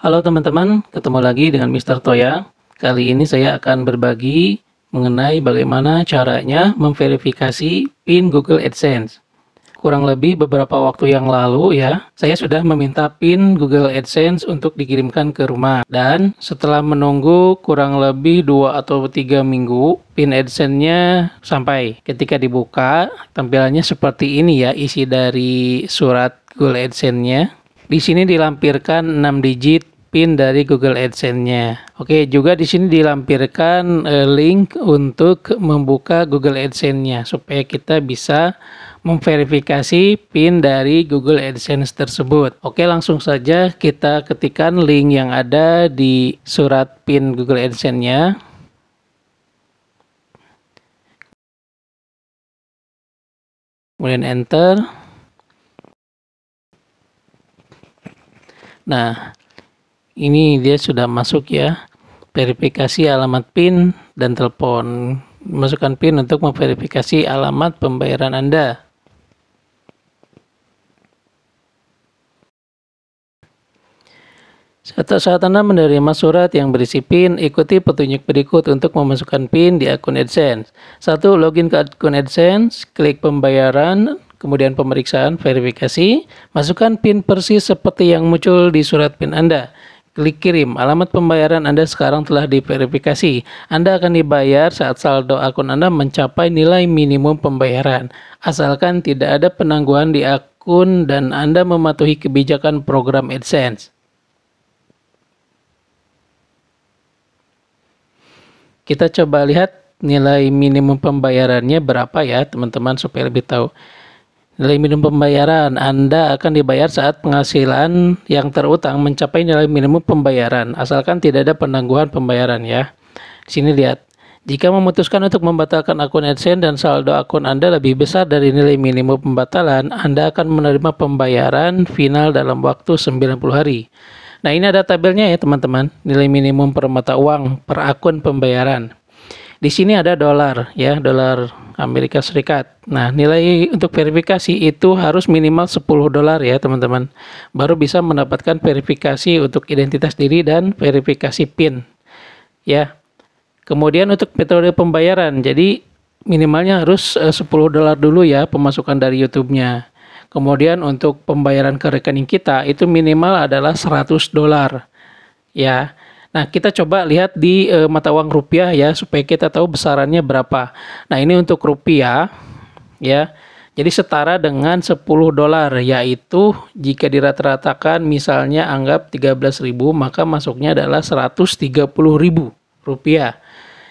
Halo teman-teman, ketemu lagi dengan Mr. Toya. Kali ini saya akan berbagi mengenai bagaimana caranya memverifikasi PIN Google AdSense. Kurang lebih beberapa waktu yang lalu ya, saya sudah meminta PIN Google AdSense untuk dikirimkan ke rumah. Dan setelah menunggu kurang lebih 2 atau 3 minggu, PIN AdSense-nya sampai. Ketika dibuka, tampilannya seperti ini ya, isi dari surat Google AdSense-nya di sini dilampirkan 6 digit PIN dari Google AdSense-nya. Oke, juga di sini dilampirkan eh, link untuk membuka Google AdSense-nya supaya kita bisa memverifikasi PIN dari Google AdSense tersebut. Oke, langsung saja kita ketikkan link yang ada di surat PIN Google AdSense-nya. Kemudian enter. Nah, ini dia sudah masuk ya. Verifikasi alamat PIN dan telepon. Masukkan PIN untuk memverifikasi alamat pembayaran Anda. Saat, saat Anda menerima surat yang berisi PIN, ikuti petunjuk berikut untuk memasukkan PIN di akun AdSense. Satu, Login ke akun AdSense, klik pembayaran, kemudian pemeriksaan verifikasi, masukkan PIN persis seperti yang muncul di surat PIN Anda. Klik kirim, alamat pembayaran Anda sekarang telah diverifikasi. Anda akan dibayar saat saldo akun Anda mencapai nilai minimum pembayaran, asalkan tidak ada penangguhan di akun dan Anda mematuhi kebijakan program AdSense. Kita coba lihat nilai minimum pembayarannya berapa ya teman-teman supaya lebih tahu. Nilai minimum pembayaran Anda akan dibayar saat penghasilan yang terutang mencapai nilai minimum pembayaran, asalkan tidak ada penangguhan pembayaran ya. Di sini lihat, jika memutuskan untuk membatalkan akun AdSense dan saldo akun Anda lebih besar dari nilai minimum pembatalan, Anda akan menerima pembayaran final dalam waktu 90 hari. Nah, ini ada tabelnya ya, teman-teman. Nilai minimum per mata uang per akun pembayaran. Di sini ada dolar ya, dolar Amerika Serikat. Nah, nilai untuk verifikasi itu harus minimal 10 dolar ya, teman-teman. Baru bisa mendapatkan verifikasi untuk identitas diri dan verifikasi PIN. Ya. Kemudian untuk metode pembayaran. Jadi minimalnya harus 10 eh, dolar dulu ya pemasukan dari YouTube-nya. Kemudian untuk pembayaran ke rekening kita itu minimal adalah 100 dolar. Ya. Nah, kita coba lihat di e, mata uang rupiah ya supaya kita tahu besarannya berapa. Nah, ini untuk rupiah ya. Jadi setara dengan 10 dolar yaitu jika dirata-ratakan misalnya anggap 13.000 maka masuknya adalah 130.000 rupiah.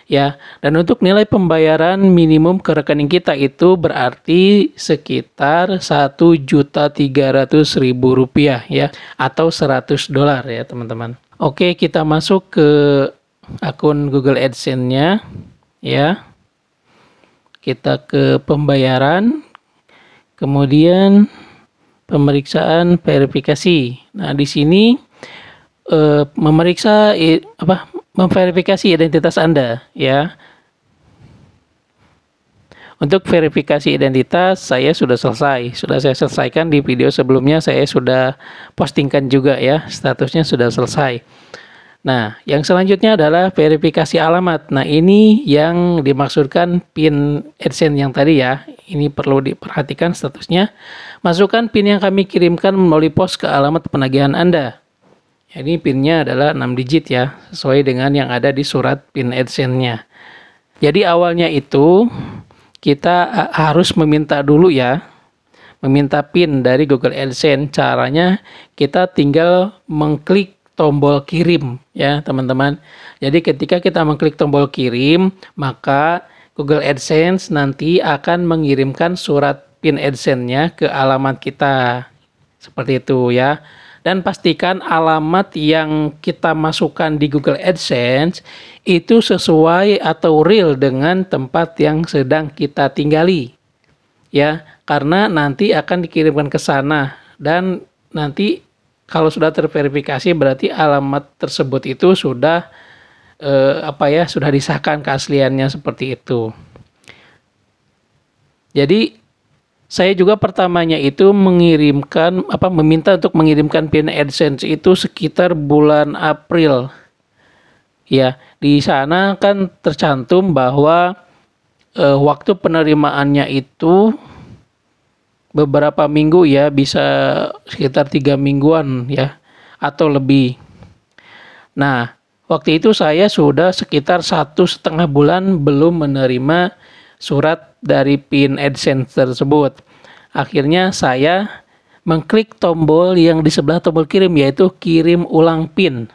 Ya, dan untuk nilai pembayaran minimum ke rekening kita itu berarti sekitar satu juta tiga ratus ribu rupiah ya atau 100 dolar ya, teman-teman. Oke, kita masuk ke akun Google AdSense-nya ya. Kita ke pembayaran, kemudian pemeriksaan verifikasi. Nah, di sini e, memeriksa e, apa memverifikasi identitas Anda ya. Untuk verifikasi identitas saya sudah selesai, sudah saya selesaikan di video sebelumnya saya sudah postingkan juga ya, statusnya sudah selesai. Nah, yang selanjutnya adalah verifikasi alamat. Nah, ini yang dimaksudkan PIN AdSense yang tadi ya. Ini perlu diperhatikan statusnya. Masukkan PIN yang kami kirimkan melalui pos ke alamat penagihan Anda. ini PIN-nya adalah 6 digit ya, sesuai dengan yang ada di surat PIN AdSense-nya. Jadi awalnya itu kita eh, harus meminta dulu ya meminta PIN dari Google AdSense. Caranya kita tinggal mengklik tombol kirim ya, teman-teman. Jadi ketika kita mengklik tombol kirim, maka Google AdSense nanti akan mengirimkan surat PIN AdSense-nya ke alamat kita. Seperti itu ya dan pastikan alamat yang kita masukkan di Google AdSense itu sesuai atau real dengan tempat yang sedang kita tinggali. Ya, karena nanti akan dikirimkan ke sana dan nanti kalau sudah terverifikasi berarti alamat tersebut itu sudah eh, apa ya, sudah disahkan keasliannya seperti itu. Jadi saya juga pertamanya itu mengirimkan apa meminta untuk mengirimkan pin AdSense itu sekitar bulan April. Ya, di sana kan tercantum bahwa e, waktu penerimaannya itu beberapa minggu ya bisa sekitar tiga mingguan ya atau lebih. Nah, waktu itu saya sudah sekitar satu setengah bulan belum menerima surat dari pin AdSense tersebut. Akhirnya saya mengklik tombol yang di sebelah tombol kirim yaitu kirim ulang pin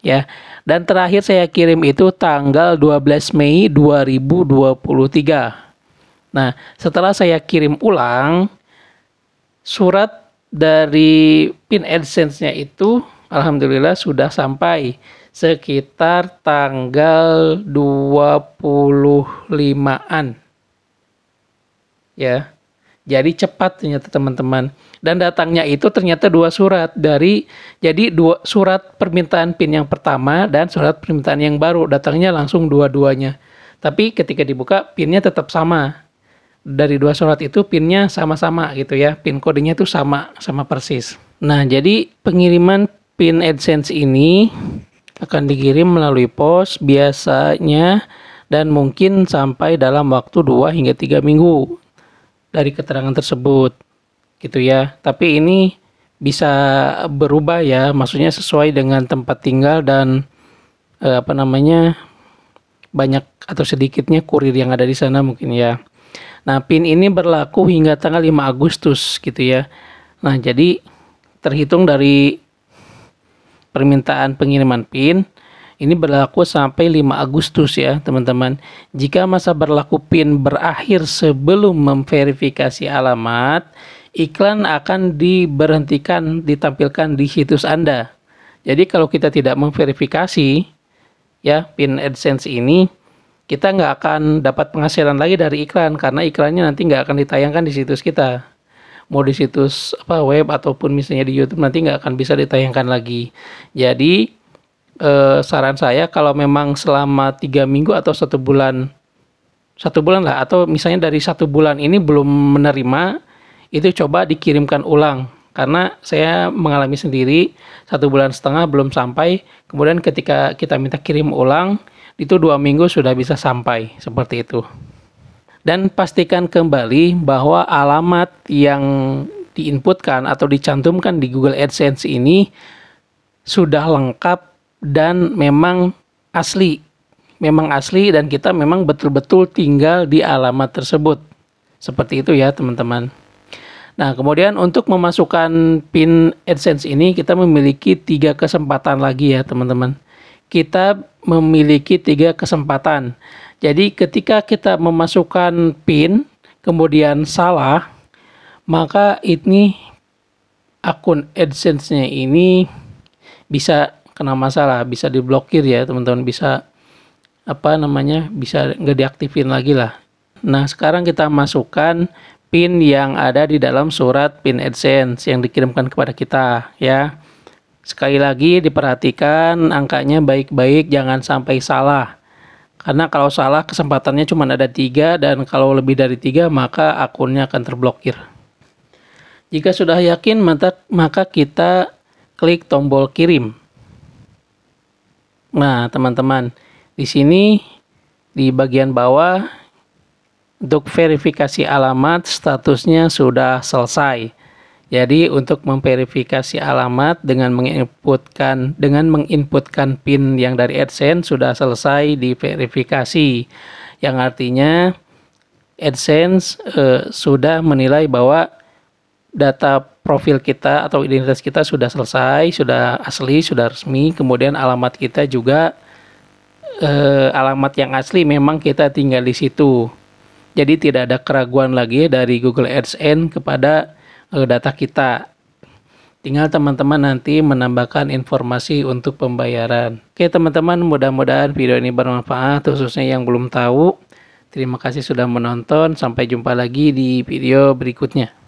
ya. Dan terakhir saya kirim itu tanggal 12 Mei 2023. Nah, setelah saya kirim ulang surat dari pin AdSense-nya itu alhamdulillah sudah sampai sekitar tanggal 25-an ya. Jadi cepat ternyata teman-teman. Dan datangnya itu ternyata dua surat dari jadi dua surat permintaan PIN yang pertama dan surat permintaan yang baru datangnya langsung dua-duanya. Tapi ketika dibuka PIN-nya tetap sama. Dari dua surat itu PIN-nya sama-sama gitu ya. PIN kodenya itu sama sama persis. Nah, jadi pengiriman PIN AdSense ini akan dikirim melalui pos biasanya dan mungkin sampai dalam waktu 2 hingga 3 minggu dari keterangan tersebut gitu ya. Tapi ini bisa berubah ya, maksudnya sesuai dengan tempat tinggal dan eh, apa namanya banyak atau sedikitnya kurir yang ada di sana mungkin ya. Nah, PIN ini berlaku hingga tanggal 5 Agustus gitu ya. Nah, jadi terhitung dari permintaan pengiriman PIN ini berlaku sampai 5 Agustus ya teman-teman. Jika masa berlaku PIN berakhir sebelum memverifikasi alamat, iklan akan diberhentikan ditampilkan di situs Anda. Jadi kalau kita tidak memverifikasi ya PIN AdSense ini, kita nggak akan dapat penghasilan lagi dari iklan karena iklannya nanti nggak akan ditayangkan di situs kita mau di situs apa web ataupun misalnya di YouTube nanti nggak akan bisa ditayangkan lagi. Jadi eh, saran saya kalau memang selama tiga minggu atau satu bulan satu bulan lah atau misalnya dari satu bulan ini belum menerima itu coba dikirimkan ulang karena saya mengalami sendiri satu bulan setengah belum sampai kemudian ketika kita minta kirim ulang itu dua minggu sudah bisa sampai seperti itu dan pastikan kembali bahwa alamat yang diinputkan atau dicantumkan di Google AdSense ini sudah lengkap dan memang asli. Memang asli dan kita memang betul-betul tinggal di alamat tersebut. Seperti itu ya teman-teman. Nah, kemudian untuk memasukkan pin AdSense ini kita memiliki tiga kesempatan lagi ya teman-teman. Kita memiliki tiga kesempatan. Jadi ketika kita memasukkan pin kemudian salah, maka ini akun AdSense-nya ini bisa kena masalah bisa diblokir ya teman-teman bisa apa namanya bisa nggak diaktifin lagi lah nah sekarang kita masukkan pin yang ada di dalam surat pin AdSense yang dikirimkan kepada kita ya sekali lagi diperhatikan angkanya baik-baik jangan sampai salah karena kalau salah kesempatannya cuma ada tiga dan kalau lebih dari tiga maka akunnya akan terblokir jika sudah yakin maka, maka kita klik tombol kirim Nah, teman-teman, di sini di bagian bawah untuk verifikasi alamat statusnya sudah selesai. Jadi untuk memverifikasi alamat dengan menginputkan dengan menginputkan PIN yang dari AdSense sudah selesai diverifikasi. Yang artinya AdSense eh, sudah menilai bahwa data profil kita atau identitas kita sudah selesai, sudah asli, sudah resmi, kemudian alamat kita juga eh, alamat yang asli memang kita tinggal di situ. Jadi tidak ada keraguan lagi dari Google AdSense kepada eh, data kita. Tinggal teman-teman nanti menambahkan informasi untuk pembayaran. Oke teman-teman, mudah-mudahan video ini bermanfaat khususnya yang belum tahu. Terima kasih sudah menonton, sampai jumpa lagi di video berikutnya.